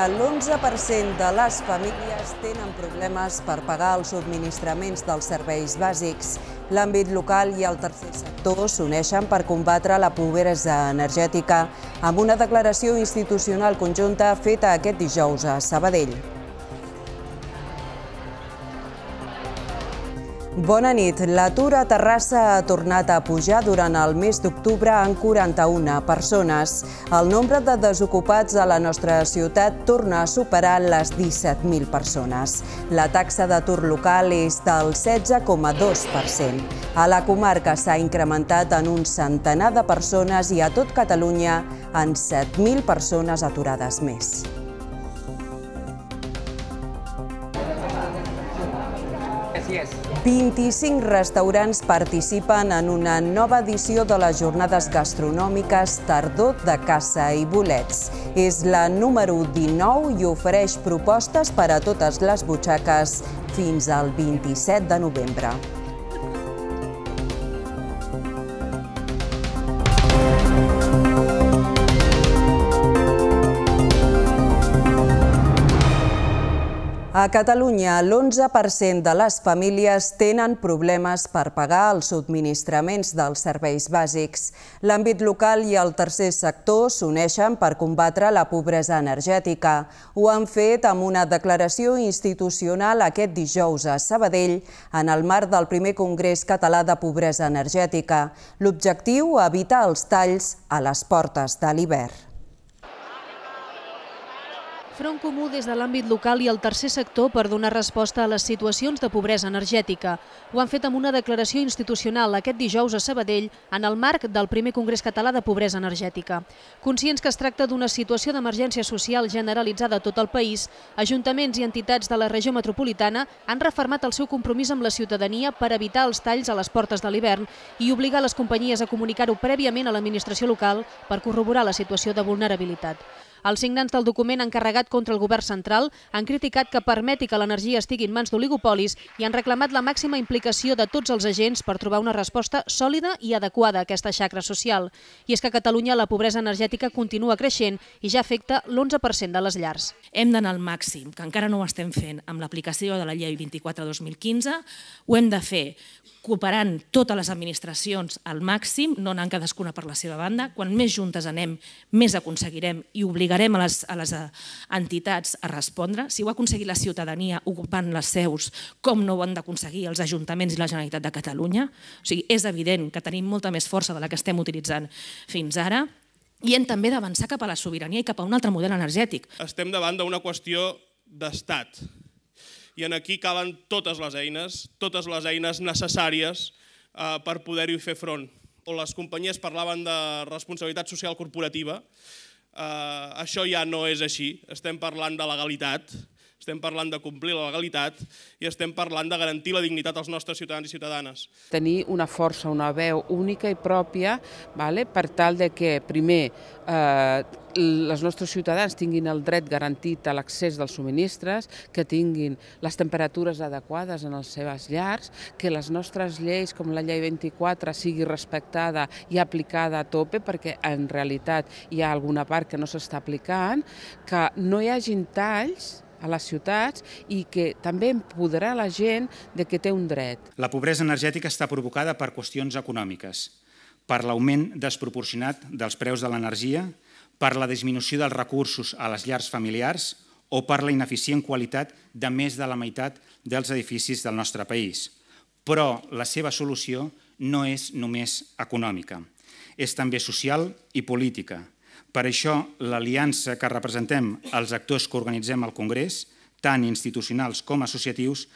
Catalunya l'11% de les famílies tenen problemes per pagar els subministraments dels serveis bàsics. L'àmbit local i el tercer sector s'uneixen per combatre la pobresa energètica amb una declaració institucional conjunta feta aquest dijous a Sabadell. Bona nit. L'atur a Terrassa ha tornat a pujar durant el mes d'octubre en 41 persones. El nombre de desocupats a la nostra ciutat torna a superar les 17.000 persones. La taxa d'atur local és del 16,2%. A la comarca s'ha incrementat en un centenar de persones i a tot Catalunya en 7.000 persones aturades més. 25 restaurants participen en una nova edició de les jornades gastronòmiques Tardor de Caça i Bolets. És la número 19 i ofereix propostes per a totes les butxaques fins al 27 de novembre. A Catalunya, l'11% de les famílies tenen problemes per pagar els subministraments dels serveis bàsics. L'àmbit local i el tercer sector s'uneixen per combatre la pobresa energètica. Ho han fet amb una declaració institucional aquest dijous a Sabadell en el marc del primer Congrés Català de Pobresa Energètica. L'objectiu, evitar els talls a les portes de l'hivern. Front comú des de l'àmbit local i el tercer sector per donar resposta a les situacions de pobresa energètica. Ho han fet amb una declaració institucional aquest dijous a Sabadell en el marc del primer Congrés Català de Pobresa Energètica. Conscients que es tracta d'una situació d'emergència social generalitzada a tot el país, ajuntaments i entitats de la regió metropolitana han refermat el seu compromís amb la ciutadania per evitar els talls a les portes de l'hivern i obligar les companyies a comunicar-ho prèviament a l'administració local per corroborar la situació de vulnerabilitat. Els signants del document encarregat contra el govern central han criticat que permeti que l'energia estigui en mans d'oligopolis i han reclamat la màxima implicació de tots els agents per trobar una resposta sòlida i adequada a aquesta xacra social. I és que a Catalunya la pobresa energètica continua creixent i ja afecta l'11% de les llars. Hem d'anar al màxim, que encara no ho estem fent, amb l'aplicació de la llei 24-2015, ho hem de fer cooperant totes les administracions al màxim, no anant cadascuna per la seva banda. Quan més juntes anem, més aconseguirem i obligarem obligarem a les, a les eh, entitats a respondre. Si ho ha aconseguit la ciutadania ocupant les seus, com no ho han d'aconseguir els ajuntaments i la Generalitat de Catalunya? O sigui, és evident que tenim molta més força de la que estem utilitzant fins ara i hem també d'avançar cap a la sobirania i cap a un altre model energètic. Estem davant d'una qüestió d'estat i en aquí calen totes les eines, totes les eines necessàries eh, per poder-hi fer front. O les companyies parlaven de responsabilitat social corporativa, Eh, això ja no és així, estem parlant de legalitat, estem parlant de complir la legalitat i estem parlant de garantir la dignitat als nostres ciutadans i ciutadanes. Tenir una força, una veu única i pròpia vale? per tal de que, primer, eh, els nostres ciutadans tinguin el dret garantit a l'accés dels subministres, que tinguin les temperatures adequades en les seves llars, que les nostres lleis, com la llei 24, sigui respectada i aplicada a tope, perquè en realitat hi ha alguna part que no s'està aplicant, que no hi hagin talls a les ciutats i que també empoderà la gent de que té un dret. La pobresa energètica està provocada per qüestions econòmiques, per l'augment desproporcionat dels preus de l'energia, per la disminució dels recursos a les llars familiars o per la ineficient qualitat de més de la meitat dels edificis del nostre país. Però la seva solució no és només econòmica, és també social i política, per això, l'aliança que representem els actors que organitzem el Congrés, tant institucionals com associatius,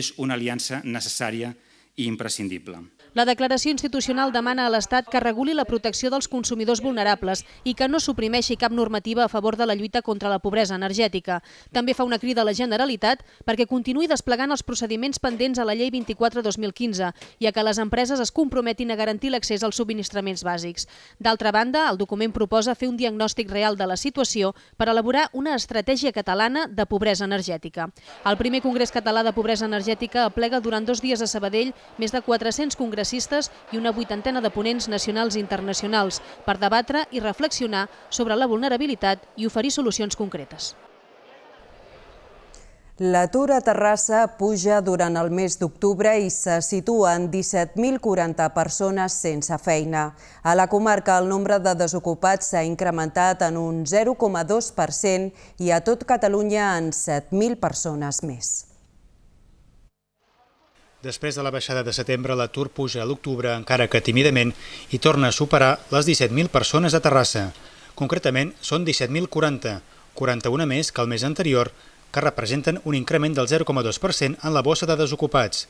és una aliança necessària i i imprescindible. La declaració institucional demana a l'Estat que reguli la protecció dels consumidors vulnerables i que no suprimeixi cap normativa a favor de la lluita contra la pobresa energètica. També fa una crida a la Generalitat perquè continuï desplegant els procediments pendents a la Llei 24-2015 i a que les empreses es comprometin a garantir l'accés als subministraments bàsics. D'altra banda, el document proposa fer un diagnòstic real de la situació per elaborar una estratègia catalana de pobresa energètica. El primer Congrés Català de Pobresa Energètica aplega durant dos dies a Sabadell més de 400 congressistes i una vuitantena de ponents nacionals i internacionals per debatre i reflexionar sobre la vulnerabilitat i oferir solucions concretes. L'atur a Terrassa puja durant el mes d'octubre i se situa en 17.040 persones sense feina. A la comarca, el nombre de desocupats s'ha incrementat en un 0,2% i a tot Catalunya en 7.000 persones més. Després de la baixada de setembre, l'atur puja a l'octubre, encara que tímidament, i torna a superar les 17.000 persones a Terrassa. Concretament, són 17.040, 41 més que el mes anterior, que representen un increment del 0,2% en la bossa de desocupats.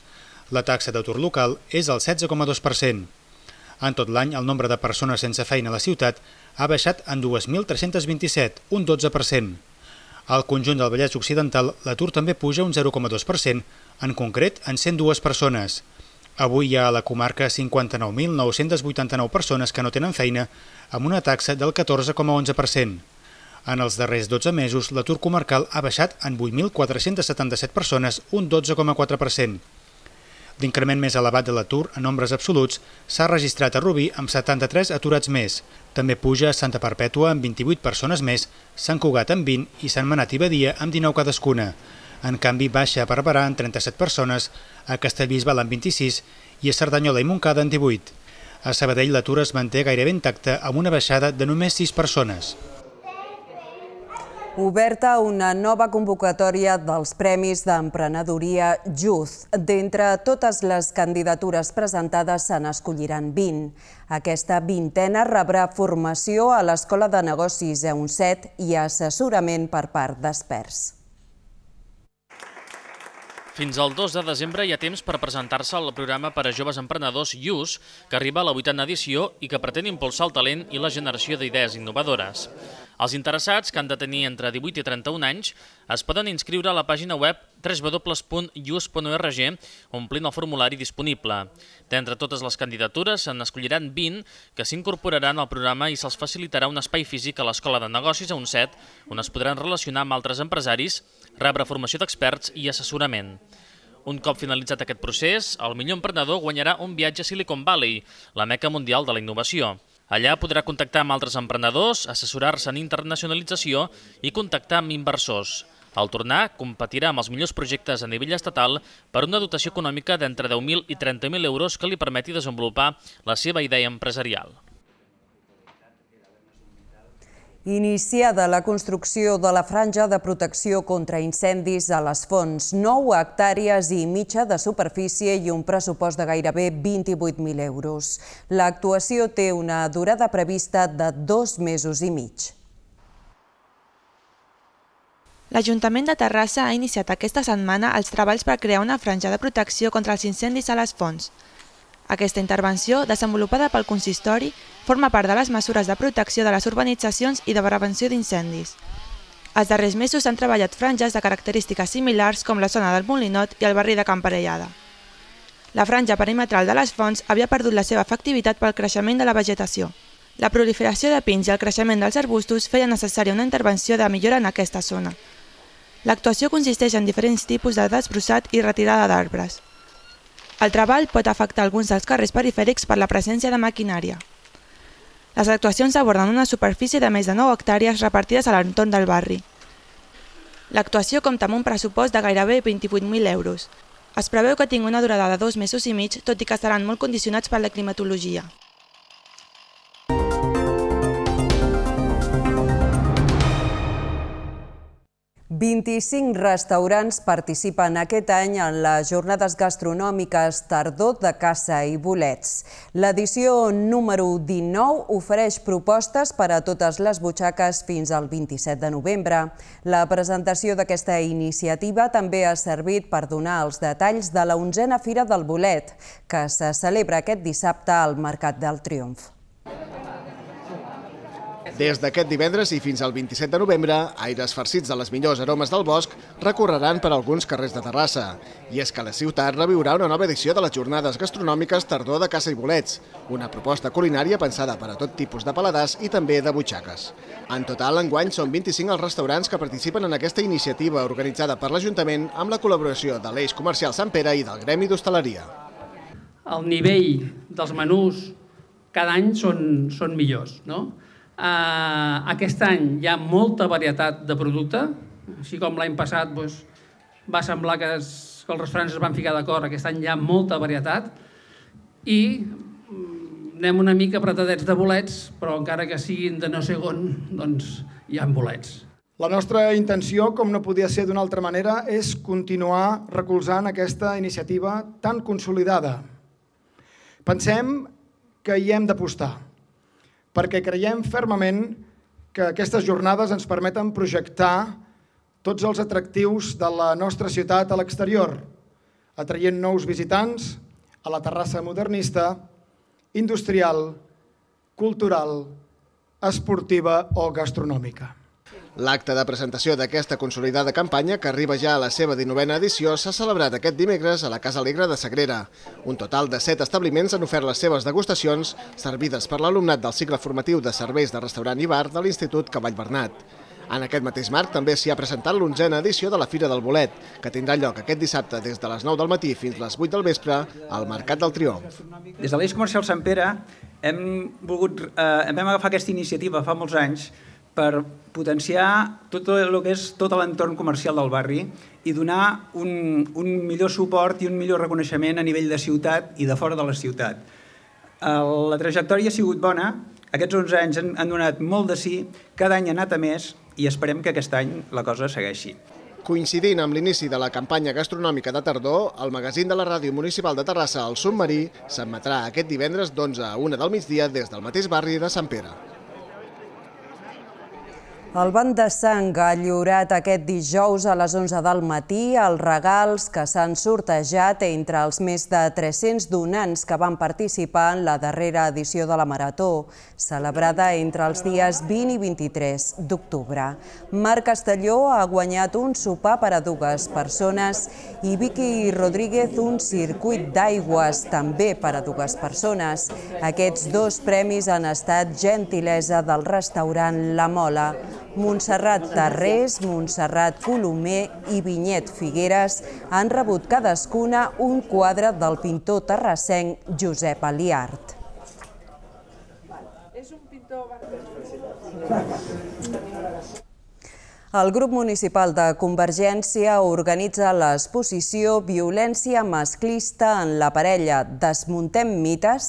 La taxa d'atur local és del 16,2%. En tot l'any, el nombre de persones sense feina a la ciutat ha baixat en 2.327, un 12%. Al conjunt del Vallès Occidental, l'atur també puja un 0,2%, en concret en 102 persones. Avui hi ha a la comarca 59.989 persones que no tenen feina, amb una taxa del 14,11%. En els darrers 12 mesos, l'atur comarcal ha baixat en 8.477 persones, un 12,4%. L'increment més elevat de l'atur, en nombres absoluts, s'ha registrat a Rubí amb 73 aturats més. També puja a Santa Perpètua amb 28 persones més, Sant Cugat amb 20 i Sant Manat i Badia amb 19 cadascuna. En canvi, baixa a Barberà amb 37 persones, a Castellbisbal amb 26 i a Cerdanyola i Montcada amb 18. A Sabadell l'atur es manté gairebé intacte amb una baixada de només 6 persones oberta una nova convocatòria dels Premis d'Emprenedoria JUS. D'entre totes les candidatures presentades se n'escolliran 20. Aquesta vintena rebrà formació a l'Escola de Negocis E17 i assessorament per part d'experts. Fins al 2 de desembre hi ha temps per presentar-se al programa per a joves emprenedors IUS, que arriba a la vuitena edició i que pretén impulsar el talent i la generació d'idees innovadores. Els interessats, que han de tenir entre 18 i 31 anys, es poden inscriure a la pàgina web www.ius.org omplint el formulari disponible. D'entre totes les candidatures, se n'escolliran 20 que s'incorporaran al programa i se'ls facilitarà un espai físic a l'Escola de Negocis a un set, on es podran relacionar amb altres empresaris, rebre formació d'experts i assessorament. Un cop finalitzat aquest procés, el millor emprenedor guanyarà un viatge a Silicon Valley, la meca mundial de la innovació. Allà podrà contactar amb altres emprenedors, assessorar-se en internacionalització i contactar amb inversors. Al tornar, competirà amb els millors projectes a nivell estatal per una dotació econòmica d'entre 10.000 i 30.000 euros que li permeti desenvolupar la seva idea empresarial. Iniciada la construcció de la franja de protecció contra incendis a les fonts, 9 hectàrees i mitja de superfície i un pressupost de gairebé 28.000 euros. L'actuació té una durada prevista de dos mesos i mig. L'Ajuntament de Terrassa ha iniciat aquesta setmana els treballs per crear una franja de protecció contra els incendis a les fonts. Aquesta intervenció, desenvolupada pel consistori, forma part de les mesures de protecció de les urbanitzacions i de prevenció d'incendis. Els darrers mesos s'han treballat franges de característiques similars com la zona del Molinot i el barri de Camparellada. La franja perimetral de les fonts havia perdut la seva efectivitat pel creixement de la vegetació. La proliferació de pins i el creixement dels arbustos feia necessària una intervenció de millora en aquesta zona. L'actuació consisteix en diferents tipus de desbrossat i retirada d'arbres. El treball pot afectar alguns dels carrers perifèrics per la presència de maquinària. Les actuacions aborden una superfície de més de 9 hectàrees repartides a l'entorn del barri. L'actuació compta amb un pressupost de gairebé 28.000 euros. Es preveu que tingui una durada de dos mesos i mig, tot i que estaran molt condicionats per la climatologia. 25 restaurants participen aquest any en les jornades gastronòmiques Tardor de Caça i Bolets. L'edició número 19 ofereix propostes per a totes les butxaques fins al 27 de novembre. La presentació d'aquesta iniciativa també ha servit per donar els detalls de la onzena Fira del Bolet, que se celebra aquest dissabte al Mercat del Triomf. Des d'aquest divendres i fins al 27 de novembre, aires farcits de les millors aromes del bosc recorreran per alguns carrers de Terrassa. I és que la ciutat reviurà una nova edició de les jornades gastronòmiques Tardor de Caça i Bolets, una proposta culinària pensada per a tot tipus de paladars i també de butxaques. En total, enguany són 25 els restaurants que participen en aquesta iniciativa organitzada per l'Ajuntament amb la col·laboració de l'Eix Comercial Sant Pere i del Gremi d'Hostaleria. El nivell dels menús cada any són, són millors, no? Eh, aquest any hi ha molta varietat de producte, així com l'any passat doncs, va semblar que, es, que els restaurants es van ficar d'acord, aquest any hi ha molta varietat i mm, anem una mica apretadets de bolets, però encara que siguin de no sé on, doncs hi ha bolets. La nostra intenció, com no podia ser d'una altra manera, és continuar recolzant aquesta iniciativa tan consolidada. Pensem que hi hem d'apostar perquè creiem fermament que aquestes jornades ens permeten projectar tots els atractius de la nostra ciutat a l'exterior, atraient nous visitants a la terrassa modernista, industrial, cultural, esportiva o gastronòmica. L'acte de presentació d'aquesta consolidada campanya, que arriba ja a la seva 19a edició, s'ha celebrat aquest dimecres a la Casa Alegre de Sagrera. Un total de 7 establiments han ofert les seves degustacions, servides per l'alumnat del cicle formatiu de serveis de restaurant i bar de l'Institut Cavall Bernat. En aquest mateix marc també s'hi ha presentat l'onzena edició de la Fira del Bolet, que tindrà lloc aquest dissabte des de les 9 del matí fins les 8 del vespre al Mercat del Triomf. Des de l'Eix Comercial Sant Pere hem, volgut, eh, hem agafar aquesta iniciativa fa molts anys per potenciar tot el que és tot l'entorn comercial del barri i donar un, un millor suport i un millor reconeixement a nivell de ciutat i de fora de la ciutat. La trajectòria ha sigut bona, aquests 11 anys han, han donat molt de sí, cada any ha anat a més i esperem que aquest any la cosa segueixi. Coincidint amb l'inici de la campanya gastronòmica de tardor, el magazín de la Ràdio Municipal de Terrassa, el Submarí, s'emmetrà aquest divendres d'11 a 1 del migdia des del mateix barri de Sant Pere. El banc de sang ha lliurat aquest dijous a les 11 del matí els regals que s'han sortejat entre els més de 300 donants que van participar en la darrera edició de la Marató, celebrada entre els dies 20 i 23 d'octubre. Marc Castelló ha guanyat un sopar per a dues persones i Vicky Rodríguez un circuit d'aigües també per a dues persones. Aquests dos premis han estat gentilesa del restaurant La Mola. Montserrat Tarrés, Montserrat Colomer i Vinyet Figueres han rebut cadascuna un quadre del pintor terrassenc Josep Aliart. És un pintor... El grup municipal de Convergència organitza l'exposició Violència masclista en la parella Desmuntem mites.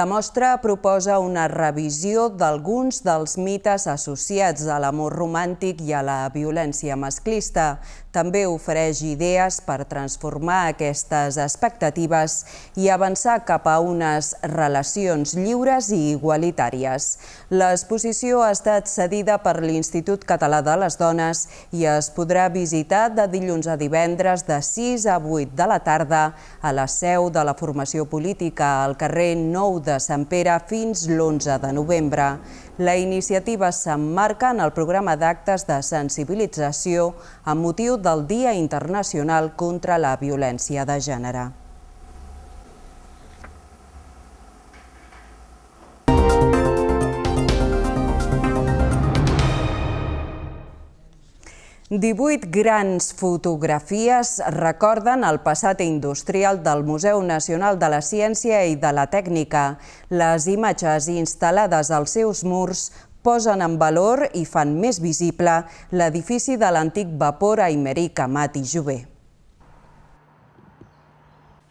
La mostra proposa una revisió d'alguns dels mites associats a l'amor romàntic i a la violència masclista també ofereix idees per transformar aquestes expectatives i avançar cap a unes relacions lliures i igualitàries. L'exposició ha estat cedida per l'Institut Català de les Dones i es podrà visitar de dilluns a divendres de 6 a 8 de la tarda a la seu de la formació política al carrer 9 de Sant Pere fins l'11 de novembre. La iniciativa s'emmarca en el programa d'actes de sensibilització amb motiu del Dia Internacional contra la Violència de Gènere. 18 grans fotografies recorden el passat industrial del Museu Nacional de la Ciència i de la Tècnica. Les imatges instal·lades als seus murs posen en valor i fan més visible l'edifici de l'antic vapor Aymeric Amat i Jové.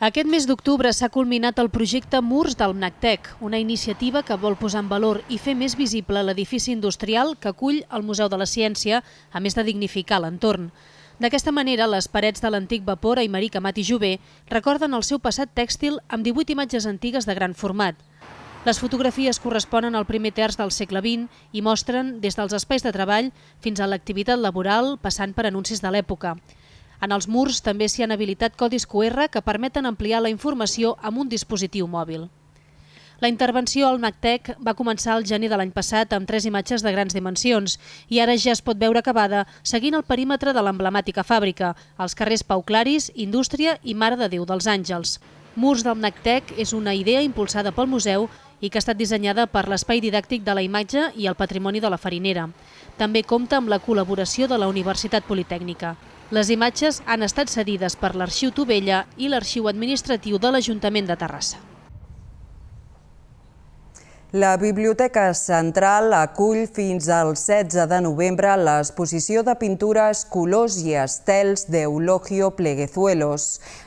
Aquest mes d'octubre s'ha culminat el projecte Murs del MNACTEC, una iniciativa que vol posar en valor i fer més visible l'edifici industrial que acull el Museu de la Ciència, a més de dignificar l'entorn. D'aquesta manera, les parets de l'antic Vapor i Marí Camat i Jové recorden el seu passat tèxtil amb 18 imatges antigues de gran format. Les fotografies corresponen al primer terç del segle XX i mostren des dels espais de treball fins a l'activitat laboral, passant per anuncis de l'època. En els murs també s'hi han habilitat codis QR que permeten ampliar la informació amb un dispositiu mòbil. La intervenció al MACTEC va començar el gener de l'any passat amb tres imatges de grans dimensions i ara ja es pot veure acabada seguint el perímetre de l'emblemàtica fàbrica, als carrers Pau Claris, Indústria i Mare de Déu dels Àngels. Murs del MACTEC és una idea impulsada pel museu i que ha estat dissenyada per l'Espai Didàctic de la Imatge i el Patrimoni de la Farinera. També compta amb la col·laboració de la Universitat Politècnica. Les imatges han estat cedides per l'Arxiu Tovella i l'Arxiu Administratiu de l'Ajuntament de Terrassa. La Biblioteca Central acull fins al 16 de novembre l'exposició de pintures, colors i estels d'Eulogio Pleguezuelos.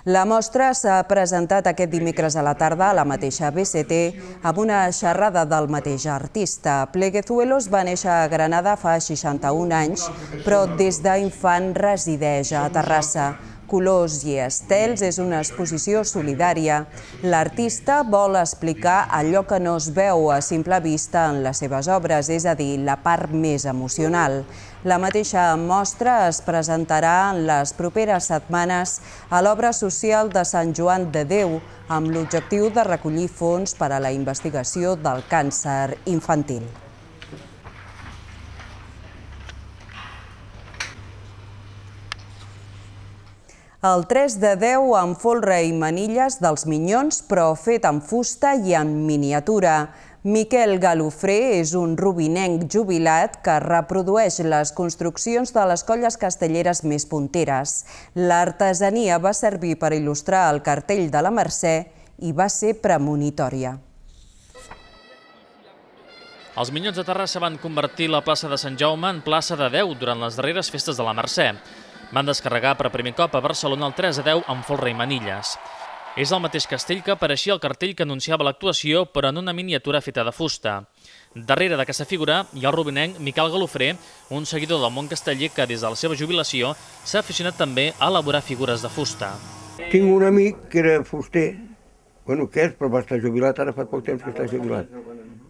La mostra s'ha presentat aquest dimecres a la tarda a la mateixa BCT amb una xerrada del mateix artista. Pleguezuelos va néixer a Granada fa 61 anys, però des d'infant resideix a Terrassa. Colors i estels és una exposició solidària. L'artista vol explicar allò que no es veu a simple vista en les seves obres, és a dir, la part més emocional. La mateixa mostra es presentarà en les properes setmanes a l'obra social de Sant Joan de Déu, amb l'objectiu de recollir fons per a la investigació del càncer infantil. El 3 de 10 amb folre i manilles dels Minyons, però fet amb fusta i en miniatura. Miquel Galofré és un rubinenc jubilat que reprodueix les construccions de les colles castelleres més punteres. L'artesania va servir per il·lustrar el cartell de la Mercè i va ser premonitòria. Els Minyons de Terrassa van convertir la plaça de Sant Jaume en plaça de Déu durant les darreres festes de la Mercè. Van descarregar per primer cop a Barcelona el 3 a 10 amb folre i manilles. És el mateix castell que apareixia al cartell que anunciava l'actuació, però en una miniatura feta de fusta. Darrere d'aquesta figura hi ha el rubinenc Miquel Galofré, un seguidor del món casteller que des de la seva jubilació s'ha aficionat també a elaborar figures de fusta. Tinc un amic que era fuster, bueno, que és, però va estar jubilat, ara fa poc temps que està jubilat,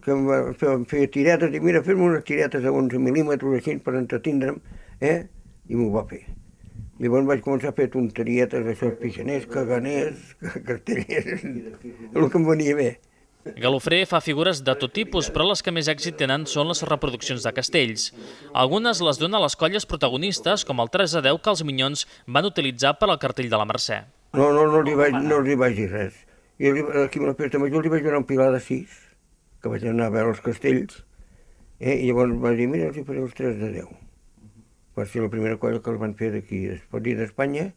que em, va, feia tiretes, i mira, fes-me unes tiretes de 11 mil·límetres així per entretindre'm, eh? i m'ho va fer. Llavors vaig començar a fer tonterietes, això, pixaners, caganers, cartellers, el que em venia bé. Galofré fa figures de tot tipus, però les que més èxit tenen són les reproduccions de castells. Algunes les dona a les colles protagonistes, com el 3 a 10 que els Minyons van utilitzar per al cartell de la Mercè. No, no, no li vaig, no li vaig dir res. I li, aquí a la festa major li vaig donar un pilar de 6, que vaig anar a veure els castells, eh? i llavors va dir, mira, els hi faré els 3 de 10 va ser la primera cosa que els van fer d'aquí. pot dir d'Espanya,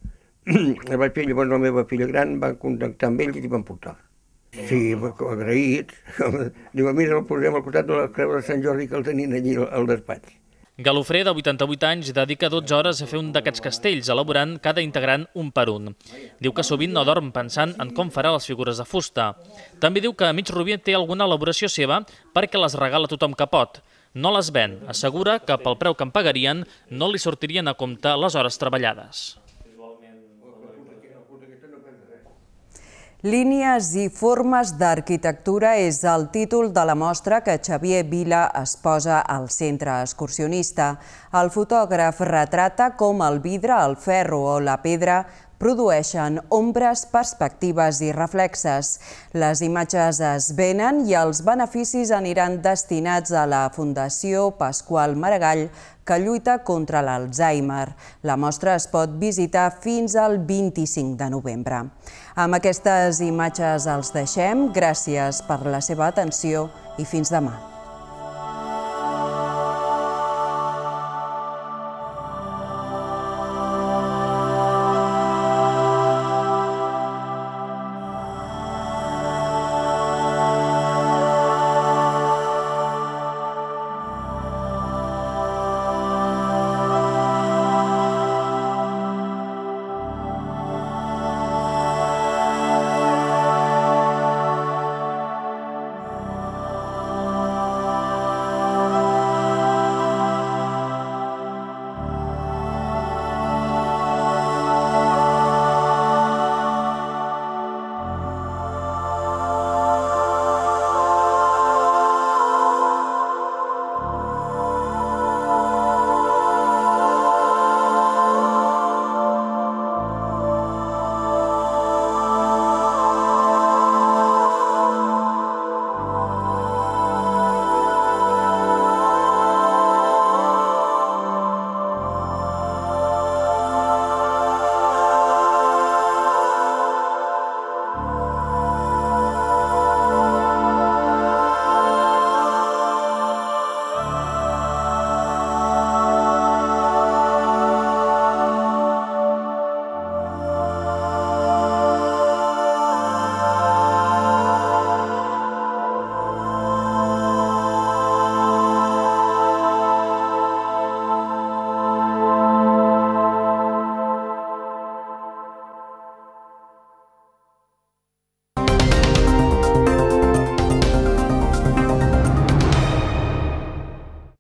el vaig fer, llavors la meva filla gran va contactar amb ells i li van portar. Sí, agraïts. Diu, mira, el posem al costat de la creu de Sant Jordi que el tenien allí al despatx. Galofré, de 88 anys, dedica 12 hores a fer un d'aquests castells, elaborant cada integrant un per un. Diu que sovint no dorm pensant en com farà les figures de fusta. També diu que a mig Rubí té alguna elaboració seva perquè les regala tothom que pot no les ven. Assegura que pel preu que en pagarien no li sortirien a compte les hores treballades. Línies i formes d'arquitectura és el títol de la mostra que Xavier Vila es posa al centre excursionista. El fotògraf retrata com el vidre, el ferro o la pedra produeixen ombres, perspectives i reflexes. Les imatges es venen i els beneficis aniran destinats a la Fundació Pasqual Maragall, que lluita contra l'Alzheimer. La mostra es pot visitar fins al 25 de novembre. Amb aquestes imatges els deixem. Gràcies per la seva atenció i fins demà.